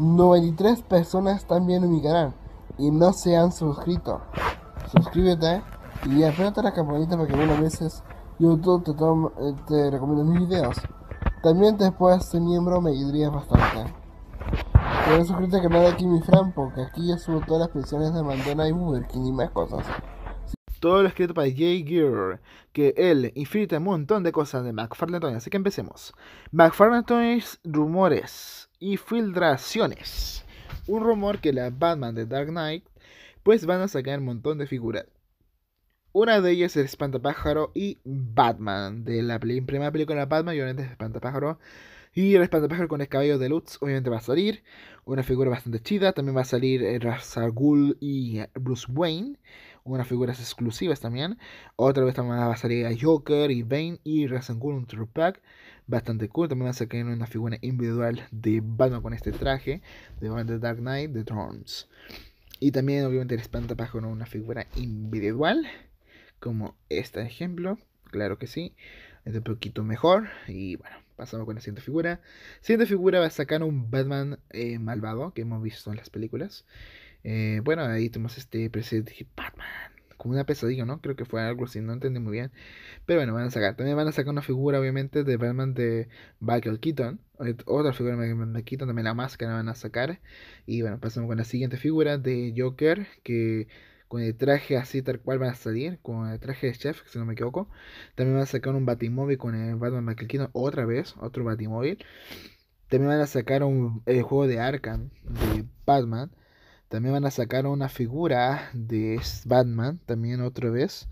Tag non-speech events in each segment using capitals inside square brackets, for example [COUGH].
93 personas están viendo mi canal y no se han suscrito. Suscríbete y aprieta la campanita para que menos veces YouTube te, toma, eh, te recomienda mis videos. También después de ser miembro me ayudaría bastante. Pero suscríbete al canal de Kimi Fran porque aquí yo subo todas las pensiones de Mandana y Burger King y más cosas todo lo escrito para Jay Gear, que él infinita un montón de cosas de McFarlane Toys. Así que empecemos. McFarlane Toys, rumores y filtraciones. Un rumor que la Batman de Dark Knight, pues van a sacar un montón de figuras. Una de ellas es el Espantapájaro y Batman. De la primera película Batman, y obviamente es Espantapájaro. Y el Espantapájaro con el cabello de Lutz, obviamente va a salir. Una figura bastante chida. También va a salir eh, Razagul y eh, Bruce Wayne unas figuras exclusivas también. Otra vez también va a salir a Joker y Bane y Rasengun, un True Pack. Bastante cool. También va a sacar una figura individual de Batman con este traje. De Batman The Dark Knight, de Thorns. Y también, obviamente, el Espantapaz con una figura individual. Como este ejemplo. Claro que sí. Es un poquito mejor. Y bueno, pasamos con la siguiente figura. Siguiente figura va a sacar un Batman eh, malvado que hemos visto en las películas. Eh, bueno, ahí tenemos este presente Batman. Como una pesadilla, ¿no? Creo que fue algo así, no entendí muy bien. Pero bueno, van a sacar. También van a sacar una figura, obviamente, de Batman de Michael Keaton. Eh, otra figura de Michael Keaton, también la máscara van a sacar. Y bueno, pasamos con la siguiente figura de Joker, que con el traje así tal cual van a salir, con el traje de chef, si no me equivoco. También van a sacar un batimóvil con el Batman Michael Keaton, otra vez, otro batimóvil. También van a sacar un, juego de Arkham de Batman. También van a sacar una figura de Batman, también otra vez.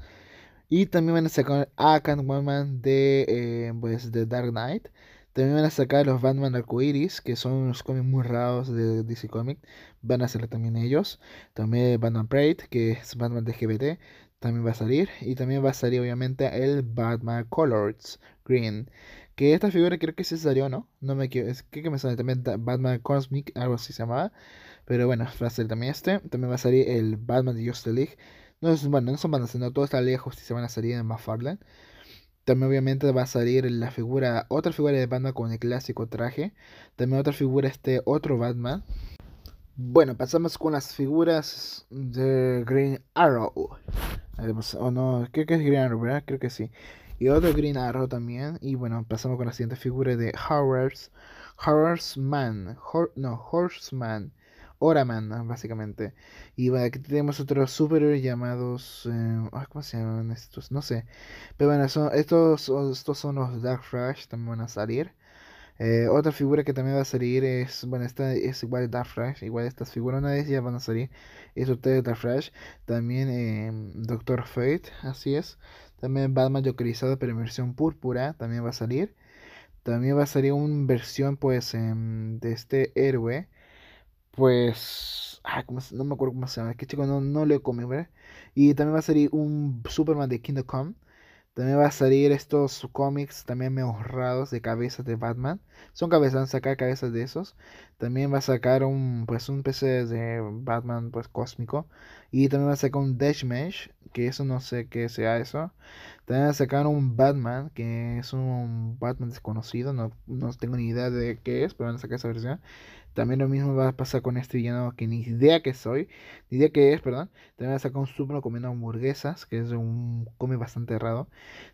Y también van a sacar a Catwoman de, eh, pues, de Dark Knight. También van a sacar los Batman Arcoiris, que son unos cómics muy raros de DC Comics. Van a salir también ellos. También Batman Pride, que es Batman de GBT, también va a salir. Y también va a salir obviamente el Batman Colors Green, que esta figura creo que sí salió, ¿no? No me quiero. Es que, me sale también Batman Cosmic, algo así se llamaba. Pero bueno, va a salir también este. También va a salir el Batman de Justice League. No bueno, no son bandas, sino toda esta Liga de Justicia van a salir en farland También obviamente va a salir la figura, otra figura de Batman con el clásico traje. También otra figura, este otro Batman. Bueno, pasamos con las figuras de Green Arrow. o oh, no, creo que es Green Arrow, ¿verdad? Creo que sí y otro Green Arrow también. Y bueno, pasamos con la siguiente figura de Horrors, Horrorsman, Man, no, Horseman, Oraman, básicamente. Y bueno, aquí tenemos otros superhéroes llamados, eh, ¿cómo se llaman estos? No sé. Pero bueno, son, estos, estos son los Dark Flash, también van a salir. Eh, otra figura que también va a salir es, bueno, esta es igual Dark Flash, igual estas figuras una vez ya van a salir, es de Dark también em, Doctor Fate, así es, también Batman Jokerizado pero en versión púrpura también va a salir, también va a salir una versión pues em, de este héroe, pues, ah, no me acuerdo cómo se llama, que chico no, no lo he comido, Y también va a salir un Superman de Kingdom Come, también va a salir estos cómics también mejorados de cabezas de Batman. Son cabezas, van a sacar cabezas de esos. También va a sacar un pues un PC de Batman pues cósmico. Y también va a sacar un mesh que eso no sé qué sea eso. También sacaron un Batman, que es un Batman desconocido, no, no tengo ni idea de qué es, pero van a sacar esa versión. También lo mismo va a pasar con este villano que ni idea que soy, ni idea que es, perdón. También van sacar un Superman comiendo hamburguesas, que es un cómic bastante raro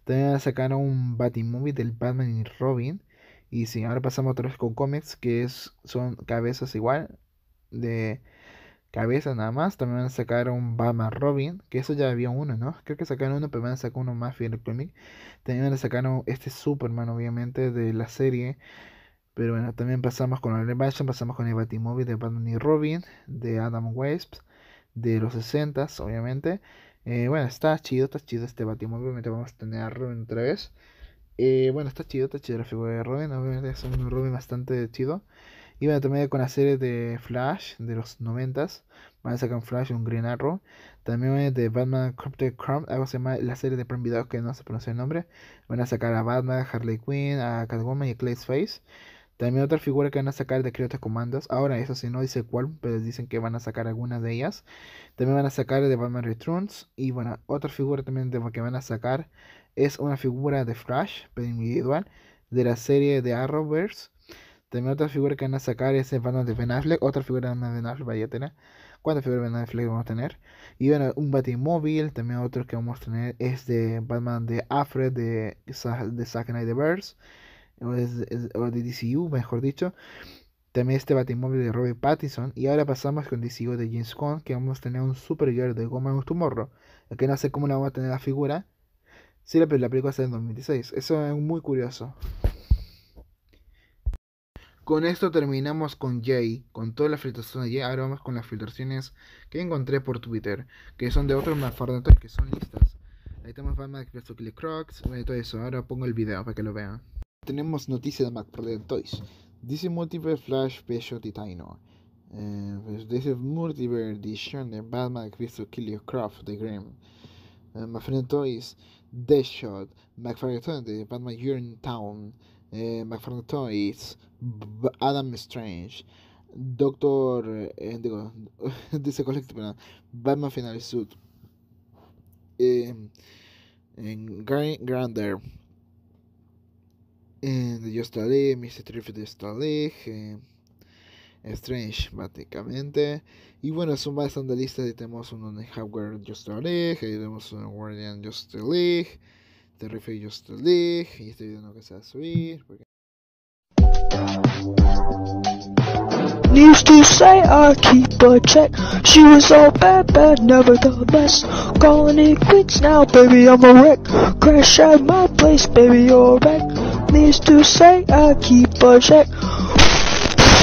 También van sacar un Batmovie del Batman y Robin. Y sí, ahora pasamos otra vez con cómics, que es, son cabezas igual de Cabeza nada más. También van a sacar un Batman Robin, que eso ya había uno, ¿no? Creo que sacaron uno, pero van a sacar uno más fiel al cómic. También van a sacar este Superman, obviamente, de la serie. Pero bueno, también pasamos con el Batman pasamos con el Batimóvil de Batman y Robin, de Adam West, de los 60 obviamente. Eh, bueno, está chido, está chido este Batimóvil, obviamente vamos a tener a Robin otra vez. Eh, bueno, está chido, está chido la figura de Robin, obviamente es un Robin bastante chido. Y a también con la serie de Flash de los 90 van a sacar un Flash, un Green Arrow. También de Batman Crypto Crumb, algo se llama la serie de Prime que no se pronuncia el nombre. Van a sacar a Batman, Harley Quinn, a Catwoman y a Clay's Face. También otra figura que van a sacar de Crypto Commandos. Ahora, eso sí, no dice cuál, pero dicen que van a sacar algunas de ellas. También van a sacar de Batman Returns. Y bueno, otra figura también de, que van a sacar es una figura de Flash, pero individual, de la serie de Arrowverse. También otra figura que van a sacar es el Batman de Ben Affleck. Otra figura de Ben Affleck vaya a tener. ¿Cuántas figuras de Ben Affleck vamos a tener? Y bueno, un Batimóvil. También otro que vamos a tener es de Batman de Alfred de, de Zack Knight O, o de DCU, mejor dicho. También este Batimóvil de Robert Pattinson. Y ahora pasamos con DCU de James Gunn. Que vamos a tener un Supergirl de Goma Tomorrow. Que no sé cómo la vamos a tener la figura. Sí, la, la película sale en 2016. Eso es muy curioso. Con esto terminamos con Jay, con toda la filtración de Jay. Ahora vamos con las filtraciones que encontré por Twitter, que son de otros Toys, que son listas. Ahí tenemos Batman Vs. Killer Crocs, bueno, todo eso. Ahora pongo el video para que lo vean. Tenemos noticias de McFarlane Toys. Dice Multiverse Flash Pesho y Eh, pues dice Multiverse Edition de Batman Vs. Killer Croft de Grimm. McFarland Toys, Deathshot, McFarlane Toys de Batman in Town eh, McFarlane Toys, Adam Strange, Doctor, eh, digo, [LAUGHS] dice Collective, perdón, Batman Final Suit, eh, en Grander, en The Just League, Mr. Triff de League, eh, Strange, básicamente. Y bueno, son bastante listas. Tenemos uno en Hardware Just League, tenemos un Guardian Just League. The Referee Just League. Y este video no que se va a subir. Porque... Used to say I keep a check. She was all bad, bad, nevertheless. Calling it quits now, baby, I'm a wreck. Crash at my place, baby, you're a wreck. Used to say I keep a check.